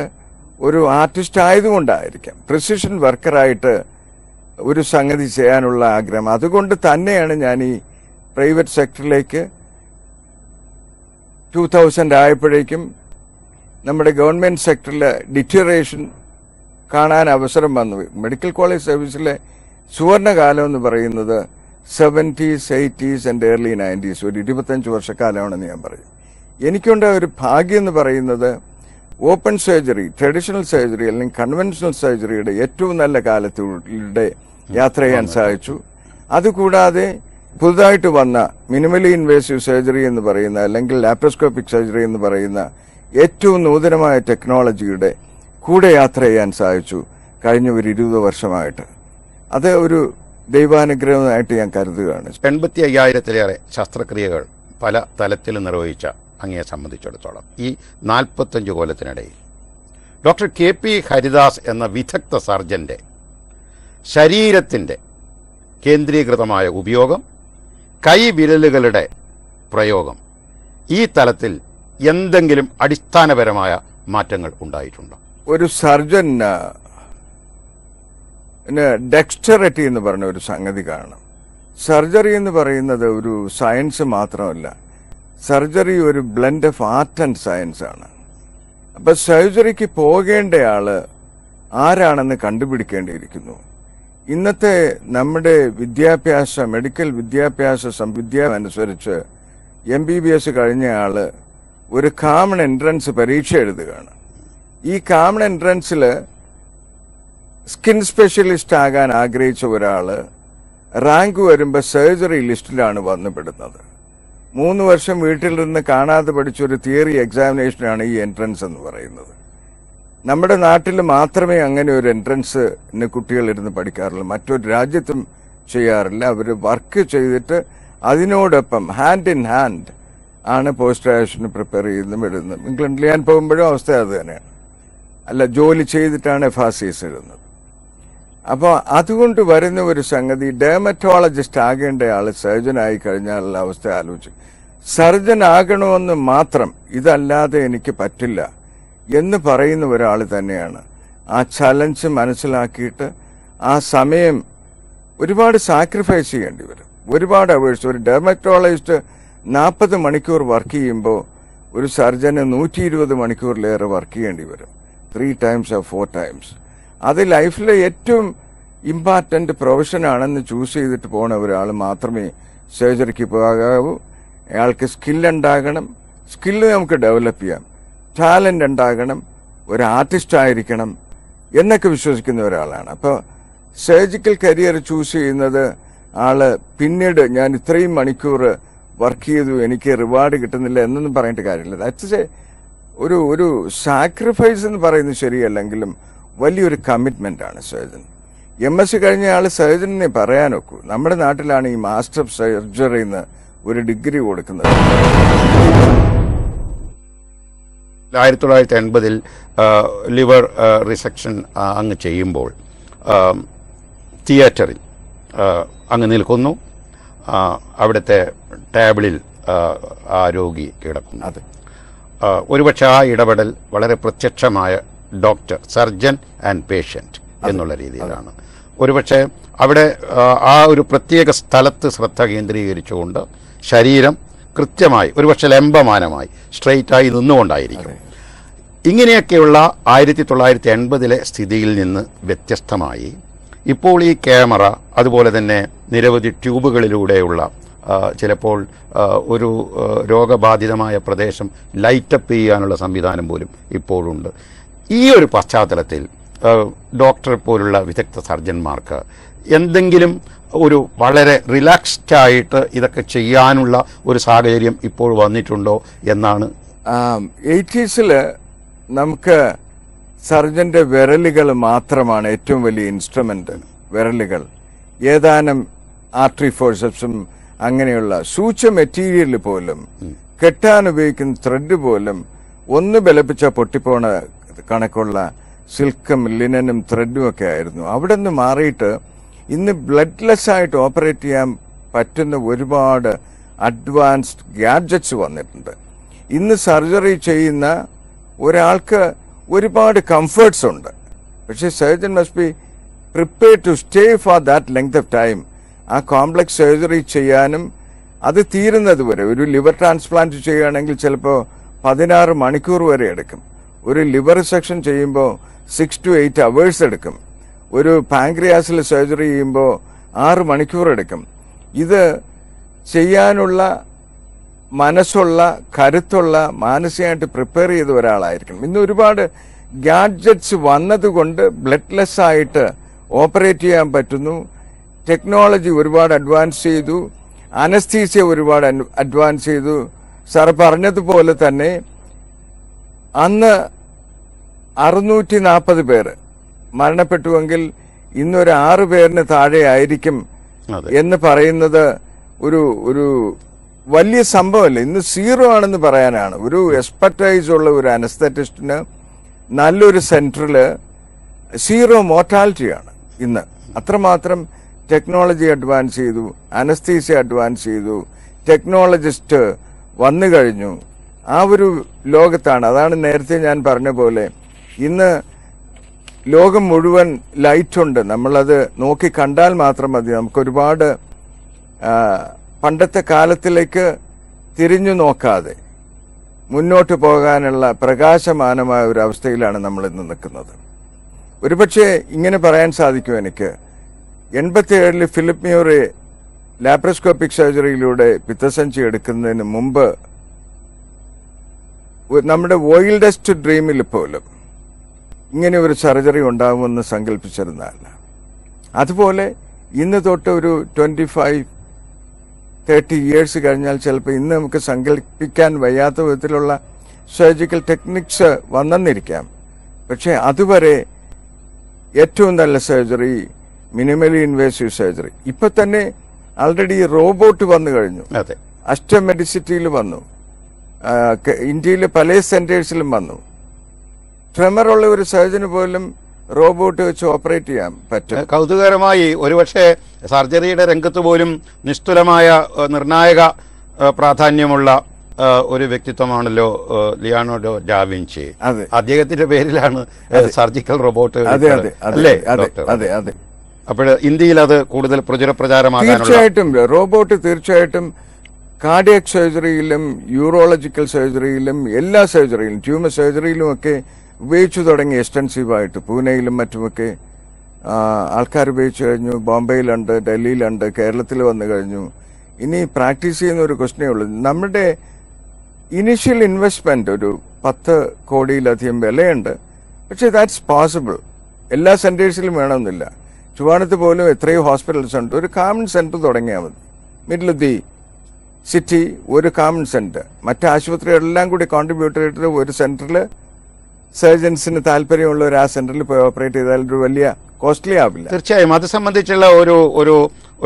ഒരു ആർട്ടിസ്റ്റ് ആയതുകൊണ്ടായിരിക്കാം പ്രിസിഷൻ വർക്കറായിട്ട് ഒരു സംഗതി ചെയ്യാനുള്ള ആഗ്രഹം അതുകൊണ്ട് തന്നെയാണ് ഞാൻ ഈ പ്രൈവറ്റ് സെക്ടറിലേക്ക് ടു തൗസൻഡ് ആയപ്പോഴേക്കും നമ്മുടെ ഗവൺമെന്റ് സെക്ടറിൽ ഡിറ്ററേഷൻ കാണാൻ അവസരം വന്നു മെഡിക്കൽ കോളേജ് സർവീസിലെ സുവർണകാലം എന്ന് പറയുന്നത് seventies eighties and early nineties ഒരു ഇരുപത്തഞ്ച് വർഷക്കാലമാണെന്ന് ഞാൻ പറയും എനിക്കുണ്ടായ ഒരു ഭാഗ്യം എന്ന് പറയുന്നത് ഓപ്പൺ സർജറി ട്രഡീഷണൽ സർജറി അല്ലെങ്കിൽ കൺവെൻഷണൽ സർജറിയുടെ ഏറ്റവും നല്ല കാലത്തിലൂടെ യാത്ര ചെയ്യാൻ സാധിച്ചു അതുകൂടാതെ പുതുതായിട്ട് വന്ന മിനിമലി ഇൻവേസീവ് സർജറി എന്ന് പറയുന്ന അല്ലെങ്കിൽ ലാപ്രോസ്കോപ്പിക് സർജറി എന്ന് പറയുന്ന ഏറ്റവും നൂതനമായ ടെക്നോളജിയുടെ കൂടെ യാത്ര ചെയ്യാൻ സാധിച്ചു കഴിഞ്ഞ ഒരു ഇരുപത് വർഷമായിട്ട് അത് ഒരു ദൈവാനുഗ്രഹമായിട്ട് ഞാൻ കരുതുകയാണ് എൺപത്തി അയ്യായിരത്തിലേറെ ശസ്ത്രക്രിയകൾ പല തലത്തിൽ നിർവഹിച്ച അങ്ങയെ സംബന്ധിച്ചിടത്തോളം ഈ നാൽപ്പത്തഞ്ച് കൊല്ലത്തിനിടയിൽ ഡോക്ടർ കെ പി ഹരിദാസ് എന്ന വിദഗ്ധ സർജന്റെ ശരീരത്തിൻ്റെ കേന്ദ്രീകൃതമായ ഉപയോഗം കൈവിരലുകളുടെ പ്രയോഗം ഈ തലത്തിൽ എന്തെങ്കിലും അടിസ്ഥാനപരമായ മാറ്റങ്ങൾ ഉണ്ടായിട്ടുണ്ട് ഒരു സർജൻ ഡെക്സ്റ്ററിറ്റി എന്ന് പറഞ്ഞ ഒരു സംഗതി കാണണം സർജറി എന്ന് പറയുന്നത് ഒരു സയൻസ് മാത്രമല്ല സർജറി ഒരു blend of art and science ആണ് അപ്പൊ സർജറിക്ക് പോകേണ്ടയാള് ആരാണെന്ന് കണ്ടുപിടിക്കേണ്ടിയിരിക്കുന്നു ഇന്നത്തെ നമ്മുടെ വിദ്യാഭ്യാസ മെഡിക്കൽ വിദ്യാഭ്യാസ സംവിദ്യം അനുസരിച്ച് എം ബി ബി എസ് കഴിഞ്ഞ ഒരു കാമൺ എൻട്രൻസ് പരീക്ഷ എഴുതുകയാണ് ഈ കാമൺ എൻട്രൻസിൽ സ്കിൻ സ്പെഷ്യലിസ്റ്റ് ആകാൻ ആഗ്രഹിച്ച ഒരാൾ റാങ്ക് വരുമ്പോൾ സർജറി ലിസ്റ്റിലാണ് വന്നുപെടുന്നത് മൂന്ന് വർഷം വീട്ടിൽ നിന്ന് കാണാതെ പഠിച്ച ഒരു തിയറി എക്സാമിനേഷനാണ് ഈ എൻട്രൻസ് എന്ന് പറയുന്നത് നമ്മുടെ നാട്ടിൽ മാത്രമേ അങ്ങനെ ഒരു എൻട്രൻസിന് ഇരുന്ന് പഠിക്കാറുള്ളൂ മറ്റൊരു രാജ്യത്തും ചെയ്യാറില്ല അവർ വർക്ക് ചെയ്തിട്ട് അതിനോടൊപ്പം ഹാൻഡ് ഇൻ ഹാൻഡ് ആണ് പോസ്റ്റ് ആക്ഷന് പ്രിപ്പയർ ചെയ്യുന്നതും എഴുതുന്നതും ഇംഗ്ലണ്ടിൽ ഞാൻ പോകുമ്പോഴും അവസ്ഥ അത് തന്നെയാണ് അല്ല ജോലി ചെയ്തിട്ടാണ് എഫാസീസ് എഴുതുന്നത് അപ്പോൾ അതുകൊണ്ട് വരുന്ന ഒരു സംഗതി ഡെർമറ്റോളജിസ്റ്റ് ആകേണ്ട ആൾ സർജനായി കഴിഞ്ഞാലുള്ള അവസ്ഥ ആലോചിച്ചു സർജൻ ആകണമെന്ന് മാത്രം ഇതല്ലാതെ എനിക്ക് പറ്റില്ല എന്ന് പറയുന്ന ഒരാൾ തന്നെയാണ് ആ ചലഞ്ച് മനസ്സിലാക്കിയിട്ട് ആ സമയം ഒരുപാട് സാക്രിഫൈസ് ചെയ്യേണ്ടി വരും ഒരുപാട് അപേക്ഷിച്ച് ഒരു ഡെർമറ്റോളജിസ്റ്റ് നാൽപ്പത് മണിക്കൂർ വർക്ക് ചെയ്യുമ്പോൾ ഒരു സർജന് നൂറ്റി ഇരുപത് മണിക്കൂറിലേറെ വർക്ക് ചെയ്യേണ്ടി വരും three times or four times അത് ലൈഫിലെ ഏറ്റവും ഇമ്പോർട്ടൻ്റ് പ്രൊഫഷനാണെന്ന് ചൂസ് ചെയ്തിട്ട് പോണ ഒരാൾ മാത്രമേ സർജറിക്ക് പോകാവൂ അയാൾക്ക് സ്കില്ലുണ്ടാകണം സ്കില്ല് നമുക്ക് ഡെവലപ്പ് ചെയ്യാം ടാലൻ്റ് ഉണ്ടാകണം ഒരു ആർട്ടിസ്റ്റ് ആയിരിക്കണം എന്നൊക്കെ വിശ്വസിക്കുന്ന ഒരാളാണ് അപ്പോൾ സർജിക്കൽ കരിയർ ചൂസ് ചെയ്യുന്നത് ആള് പിന്നീട് ഞാൻ ഇത്രയും മണിക്കൂർ വർക്ക് ചെയ്തു എനിക്ക് റിവാർഡ് കിട്ടുന്നില്ല എന്നൊന്നും പറയേണ്ട കാര്യമില്ല ദാറ്റ്സ് എ ഒരു ഒരു സാക്രിഫൈസ് എന്ന് പറയുന്നത് ശരിയല്ലെങ്കിലും വലിയൊരു കമ്മിറ്റ്മെന്റ് ആണ് സർജൻ എം എസ് സി കഴിഞ്ഞ ആൾ സർജനെ പറയാനൊക്കൂ നമ്മുടെ നാട്ടിലാണ് ഈ മാസ്റ്റർ ഓഫ് സർജറി എന്ന് ഒരു ഡിഗ്രി കൊടുക്കുന്നത് ആയിരത്തി തൊള്ളായിരത്തി എൺപതിൽ ലിവർ റിസെക്ഷൻ അങ്ങ് ചെയ്യുമ്പോൾ തിയേറ്ററിൽ അങ്ങ് നിൽക്കുന്നു അവിടുത്തെ ടേബിളിൽ ആ രോഗി കിടക്കുന്നു അത് ഒരുപക്ഷെ ആ ഇടപെടൽ വളരെ പ്രത്യക്ഷമായ ഡോക്ടർ സർജൻ ആൻഡ് പേഷ്യന്റ് എന്നുള്ള രീതിയിലാണ് ഒരുപക്ഷെ അവിടെ ആ ഒരു പ്രത്യേക സ്ഥലത്ത് ശ്രദ്ധ കേന്ദ്രീകരിച്ചുകൊണ്ട് ശരീരം കൃത്യമായി ഒരുപക്ഷെ ലംബമാനമായി സ്ട്രെയിറ്റായി നിന്നുകൊണ്ടായിരിക്കും ഇങ്ങനെയൊക്കെയുള്ള ആയിരത്തി തൊള്ളായിരത്തി എൺപതിലെ സ്ഥിതിയിൽ നിന്ന് വ്യത്യസ്തമായി ഇപ്പോൾ ഈ ക്യാമറ അതുപോലെ തന്നെ നിരവധി ട്യൂബുകളിലൂടെയുള്ള ചിലപ്പോൾ ഒരു രോഗബാധിതമായ പ്രദേശം ലൈറ്റപ്പ് ചെയ്യാനുള്ള സംവിധാനം പോലും ഇപ്പോഴുണ്ട് ഈ ഒരു പശ്ചാത്തലത്തിൽ ഡോക്ടറെ പോലുള്ള വിദഗ്ധ സർജന്മാർക്ക് എന്തെങ്കിലും ഒരു വളരെ റിലാക്സ്ഡ് ആയിട്ട് ഇതൊക്കെ ചെയ്യാനുള്ള ഒരു സാഹചര്യം ഇപ്പോൾ വന്നിട്ടുണ്ടോ എന്നാണ് എയ്റ്റീസിൽ നമുക്ക് സർജന്റെ വിരലുകൾ മാത്രമാണ് ഏറ്റവും വലിയ ഇൻസ്ട്രുമെന്റ് വിരലുകൾ ഏതാനും ആർട്രി ഫോർസെപ്സും അങ്ങനെയുള്ള സൂച്ച മെറ്റീരിയൽ പോലും കെട്ടാൻ ഉപയോഗിക്കുന്ന ത്രെഡ് പോലും ഒന്ന് ബലപ്പിച്ച പൊട്ടിപ്പോണ കണക്കുള്ള സിൽക്കും ലിനനും ത്രെഡും ഒക്കെ ആയിരുന്നു അവിടെ നിന്ന് മാറിയിട്ട് ഇന്ന് ബ്ലഡ്ലെസ് ആയിട്ട് ഓപ്പറേറ്റ് ചെയ്യാൻ പറ്റുന്ന ഒരുപാട് അഡ്വാൻസ്ഡ് ഗാഡ്ജറ്റ്സ് വന്നിട്ടുണ്ട് ഇന്ന് സർജറി ചെയ്യുന്ന ഒരാൾക്ക് ഒരുപാട് കംഫേർട്സ് ഉണ്ട് പക്ഷേ surgeon must be prepare to stay for that length of time ആ കോംപ്ലക്സ് സർജറി ചെയ്യാനും അത് തീരുന്നത് വരെ ഒരു ലിവർ ട്രാൻസ്പ്ലാന്റ് ചെയ്യുകയാണെങ്കിൽ ചിലപ്പോൾ പതിനാറ് മണിക്കൂർ വരെ എടുക്കും ഒരു ലിവർ സെക്ഷൻ ചെയ്യുമ്പോൾ സിക്സ് ടു എയ്റ്റ് അവേഴ്സ് എടുക്കും ഒരു പാങ്ക്രിയാസിൽ സർജറി ചെയ്യുമ്പോൾ ആറ് മണിക്കൂർ എടുക്കും ഇത് ചെയ്യാനുള്ള മനസ്സുള്ള കരുത്തുള്ള മാനസികമായിട്ട് പ്രിപ്പയർ ചെയ്ത ഒരാളായിരിക്കണം ഇന്ന് ഒരുപാട് ഗാഡ്ജറ്റ്സ് വന്നതുകൊണ്ട് ബ്ലഡ്ലെസ് ആയിട്ട് ഓപ്പറേറ്റ് ചെയ്യാൻ പറ്റുന്നു ടെക്നോളജി ഒരുപാട് അഡ്വാൻസ് ചെയ്തു അനസ്തീസിയ ഒരുപാട് അഡ്വാൻസ് ചെയ്തു സാർ പറഞ്ഞതുപോലെ തന്നെ അന്ന് അറുന്നൂറ്റി നാൽപ്പത് പേര് മരണപ്പെട്ടുവെങ്കിൽ ഇന്നൊരു ആറ് പേരിന് താഴെ ആയിരിക്കും എന്ന് പറയുന്നത് ഒരു ഒരു വലിയ സംഭവമല്ല ഇന്ന് സീറോ ആണെന്ന് പറയാനാണ് ഒരു എക്സ്പെർട്ടൈസ് ഉള്ള ഒരു അനസ്തറ്റിസ്റ്റിന് നല്ലൊരു സെന്ററിൽ സീറോ മോർട്ടാലിറ്റിയാണ് ഇന്ന് അത്രമാത്രം ടെക്നോളജി അഡ്വാൻസ് ചെയ്തു അനസ്തീസിയ അഡ്വാൻസ് ചെയ്തു ടെക്നോളജിസ്റ്റ് വന്നു കഴിഞ്ഞു ആ ഒരു ലോകത്താണ് അതാണ് നേരത്തെ ഞാൻ പറഞ്ഞ പോലെ ഇന്ന് ലോകം മുഴുവൻ ലൈറ്റുണ്ട് നമ്മളത് നോക്കി കണ്ടാൽ മാത്രം മതി നമുക്ക് ഒരുപാട് പണ്ടത്തെ കാലത്തിലേക്ക് തിരിഞ്ഞു നോക്കാതെ മുന്നോട്ട് പോകാനുള്ള പ്രകാശമാനമായ ഒരു അവസ്ഥയിലാണ് നമ്മൾ ഇന്ന് നിൽക്കുന്നത് ഒരുപക്ഷെ ഇങ്ങനെ പറയാൻ സാധിക്കും എനിക്ക് എൺപത്തിയേഴിൽ ഫിലിപ്പ് മ്യൂറി ലാപ്രോസ്കോപ്പിക് സർജറിയിലൂടെ പിത്തസഞ്ചി എടുക്കുന്നതിന് മുമ്പ് നമ്മുടെ ഓയിൽഡസ്റ്റ് ഡ്രീമിൽ പോലും ഇങ്ങനെ ഒരു സർജറി ഉണ്ടാകുമെന്ന് സങ്കല്പിച്ചിരുന്നതല്ല അതുപോലെ ഇന്ന് തൊട്ട് ഒരു ട്വൻറ്റി ഫൈവ് തേർട്ടി ഇയേഴ്സ് കഴിഞ്ഞാൽ ചിലപ്പോൾ ഇന്ന് നമുക്ക് സങ്കല്പിക്കാൻ വയ്യാത്ത വിധത്തിലുള്ള സർജിക്കൽ ടെക്നിക്സ് വന്നെന്നിരിക്കാം പക്ഷേ അതുവരെ ഏറ്റവും നല്ല സർജറി മിനിമലി ഇൻവേസീവ് സർജറി ഇപ്പൊ തന്നെ ആൾറെഡി റോബോട്ട് വന്നു കഴിഞ്ഞു അതെ അസ്റ്റമെഡിസിറ്റിയിൽ വന്നു ഇന്ത്യയിലെ പല സെന്റേഴ്സിലും വന്നു ട്രെമറുള്ള ഒരു സർജന് പോലും റോബോട്ട് വെച്ച് ഓപ്പറേറ്റ് ചെയ്യാൻ പറ്റും കൗതുകകരമായി ഒരുപക്ഷെ സർജറിയുടെ രംഗത്ത് പോലും നിസ്തുലമായ നിർണായക പ്രാധാന്യമുള്ള ഒരു വ്യക്തിത്വമാണല്ലോ ലിയാണോഡോ ഡാവിൻചി അദ്ദേഹത്തിന്റെ പേരിലാണ് സർജിക്കൽ റോബോട്ട് അല്ലേ അതെ അതെ അപ്പോൾ ഇന്ത്യയിൽ അത് കൂടുതൽ പ്രചുര തീർച്ചയായിട്ടും റോബോട്ട് തീർച്ചയായിട്ടും കാർഡിയക് സർജറിയിലും യൂറോളജിക്കൽ സർജറിയിലും എല്ലാ സർജറിയിലും ട്യൂമർ സർജറിയിലും ഒക്കെ ഉപയോഗിച്ചു തുടങ്ങി എക്സ്റ്റൻസീവായിട്ട് പൂനെയിലും മറ്റുമൊക്കെ ആൾക്കാർ ഉപയോഗിച്ചു കഴിഞ്ഞു ബോംബെയിലുണ്ട് ഡൽഹിയിലുണ്ട് കേരളത്തിൽ വന്നു കഴിഞ്ഞു ഇനി പ്രാക്ടീസ് ചെയ്യുന്ന ഒരു ക്വസ്റ്റനേ ഉള്ളൂ നമ്മുടെ ഇനിഷ്യൽ ഇൻവെസ്റ്റ്മെന്റ് ഒരു പത്ത് കോടിയിലധികം വിലയുണ്ട് പക്ഷേ ദാറ്റ്സ് പോസിബിൾ എല്ലാ സെന്റേഴ്സിലും വേണമെന്നില്ല ചുവാണത്ത് പോലും എത്രയോ ഹോസ്പിറ്റൽസ് ഉണ്ട് ഒരു കാമൺ സെന്റർ തുടങ്ങിയാൽ മതി മിഡിൽ ഓഫ് ദി സിറ്റി ഒരു കാമൺ സെന്റർ മറ്റ് ആശുപത്രികളെല്ലാം കൂടി കോൺട്രിബ്യൂട്ട് ചെയ്തിട്ട് ഒരു സെന്ററിൽ സർജൻസിന് താല്പര്യമുള്ളവർ ആ സെന്ററിൽ പോയി ഓപ്പറേറ്റ് ചെയ്താൽ ഒരു വലിയ കോസ്റ്റ്ലി ആവില്ല തീർച്ചയായും അത് സംബന്ധിച്ചുള്ള ഒരു ഒരു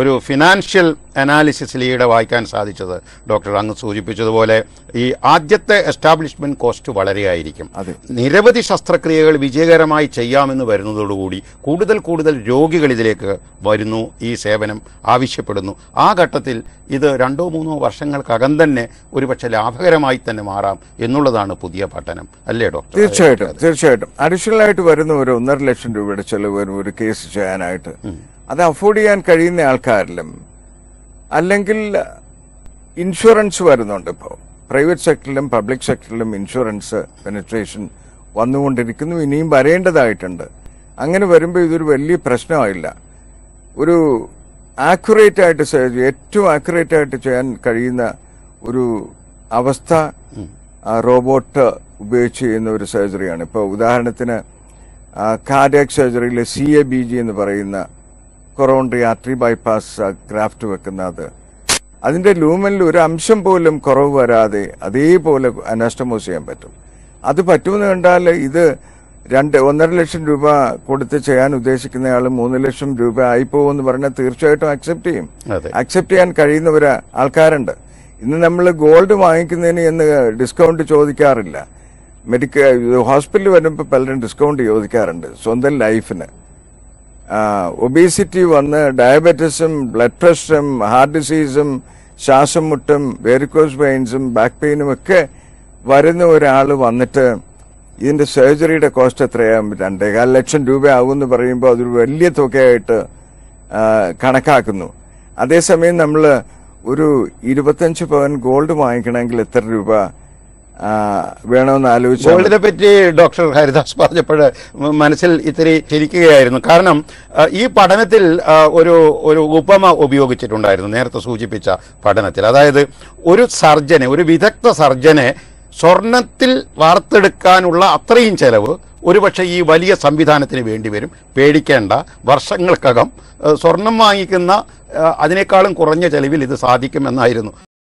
ഒരു ഫിനാൻഷ്യൽ അനാലിസിസിൽ ഈയിടെ വായിക്കാൻ സാധിച്ചത് ഡോക്ടർ അങ്ങ് സൂചിപ്പിച്ചതുപോലെ ഈ ആദ്യത്തെ എസ്റ്റാബ്ലിഷ്മെന്റ് കോസ്റ്റ് വളരെയായിരിക്കും നിരവധി ശസ്ത്രക്രിയകൾ വിജയകരമായി ചെയ്യാമെന്ന് വരുന്നതോടുകൂടി കൂടുതൽ കൂടുതൽ രോഗികൾ ഇതിലേക്ക് വരുന്നു ഈ സേവനം ആവശ്യപ്പെടുന്നു ആ ഘട്ടത്തിൽ ഇത് രണ്ടോ മൂന്നോ വർഷങ്ങൾക്കകം തന്നെ ഒരുപക്ഷെ ലാഭകരമായി തന്നെ മാറാം എന്നുള്ളതാണ് പുതിയ പഠനം അല്ലേ ഡോക്ടർ തീർച്ചയായിട്ടും തീർച്ചയായിട്ടും അഡീഷണൽ ആയിട്ട് വരുന്ന ഒരു ഒന്നര ലക്ഷം രൂപയുടെ ചെലവ് ഒരു കേസ് ചെയ്യാനായിട്ട് അത് അഫോർഡ് ചെയ്യാൻ കഴിയുന്ന ആൾക്കാരിലും അല്ലെങ്കിൽ ഇൻഷുറൻസ് വരുന്നുണ്ട് ഇപ്പോൾ പ്രൈവറ്റ് സെക്ടറിലും പബ്ലിക് സെക്ടറിലും ഇൻഷുറൻസ് പെനിട്രേഷൻ വന്നുകൊണ്ടിരിക്കുന്നു ഇനിയും വരേണ്ടതായിട്ടുണ്ട് അങ്ങനെ വരുമ്പോൾ ഇതൊരു വലിയ പ്രശ്നമായില്ല ഒരു ആക്യുറേറ്റ് ആയിട്ട് ഏറ്റവും ആക്യുറേറ്റ് ആയിട്ട് ചെയ്യാൻ കഴിയുന്ന ഒരു അവസ്ഥ റോബോട്ട് ഉപയോഗിച്ച് ചെയ്യുന്ന ഒരു സർജറിയാണ് ഇപ്പോൾ ഉദാഹരണത്തിന് കാർഡിയാക് സർജറിയിൽ സി എ ബി ജി എന്ന് പറയുന്ന കൊറോണ്ടറി ആർട്ടറി ബൈപ്പാസ് ഗ്രാഫ്റ്റ് വെക്കുന്നത് അതിന്റെ ലൂമനിൽ ഒരു അംശം പോലും കുറവ് വരാതെ അതേപോലെ അനാസ്റ്റമോസ് ചെയ്യാൻ പറ്റും അത് പറ്റുമെന്ന് കണ്ടാൽ ഇത് രണ്ട് ഒന്നര ലക്ഷം രൂപ കൊടുത്ത് ചെയ്യാൻ ഉദ്ദേശിക്കുന്നയാൾ മൂന്ന് ലക്ഷം രൂപ ആയിപ്പോവെന്ന് പറഞ്ഞാൽ തീർച്ചയായിട്ടും അക്സെപ്റ്റ് ചെയ്യും അക്സെപ്റ്റ് ചെയ്യാൻ ഒരു ആൾക്കാരുണ്ട് ഇന്ന് നമ്മൾ ഗോൾഡ് വാങ്ങിക്കുന്നതിന് എന്ന് ഡിസ്കൗണ്ട് ചോദിക്കാറില്ല മെഡിക്കൽ ഹോസ്പിറ്റലിൽ വരുമ്പോൾ പലരും ഡിസ്കൗണ്ട് ചോദിക്കാറുണ്ട് സ്വന്തം ലൈഫിന് ഒബീസിറ്റി വന്ന് ഡയബറ്റിസും ബ്ലഡ് പ്രഷറും ഹാർട്ട് ഡിസീസും ശ്വാസം മുട്ടും വേരിക്കോസ് പെയിൻസും ബാക്ക് പെയിനും ഒക്കെ വരുന്ന ഒരാൾ വന്നിട്ട് ഇതിന്റെ സർജറിയുടെ കോസ്റ്റ് എത്രയാകും രണ്ടേകാൽ ലക്ഷം രൂപയാകും എന്ന് പറയുമ്പോൾ അതൊരു വലിയ തുകയായിട്ട് കണക്കാക്കുന്നു അതേസമയം നമ്മൾ ഒരു ഇരുപത്തഞ്ച് പവൻ ഗോൾഡ് വാങ്ങിക്കണമെങ്കിൽ എത്ര രൂപ വേണമെന്ന് ആലോചിച്ചു ഗോൾഡിനെ പറ്റി ഡോക്ടർ ഹരിദാസ് പറഞ്ഞപ്പോൾ മനസ്സിൽ ഇത്തിരി ചിരിക്കുകയായിരുന്നു കാരണം ഈ പഠനത്തിൽ ഒരു ഒരു ഉപമ ഉപയോഗിച്ചിട്ടുണ്ടായിരുന്നു നേരത്തെ സൂചിപ്പിച്ച പഠനത്തിൽ അതായത് ഒരു സർജനെ ഒരു വിദഗ്ധ സർജനെ സ്വർണത്തിൽ വാർത്തെടുക്കാനുള്ള അത്രയും ചെലവ് ഒരുപക്ഷെ ഈ വലിയ സംവിധാനത്തിന് വേണ്ടി വരും പേടിക്കേണ്ട വർഷങ്ങൾക്കകം സ്വർണം വാങ്ങിക്കുന്ന അതിനേക്കാളും കുറഞ്ഞ ചെലവിൽ ഇത് സാധിക്കുമെന്നായിരുന്നു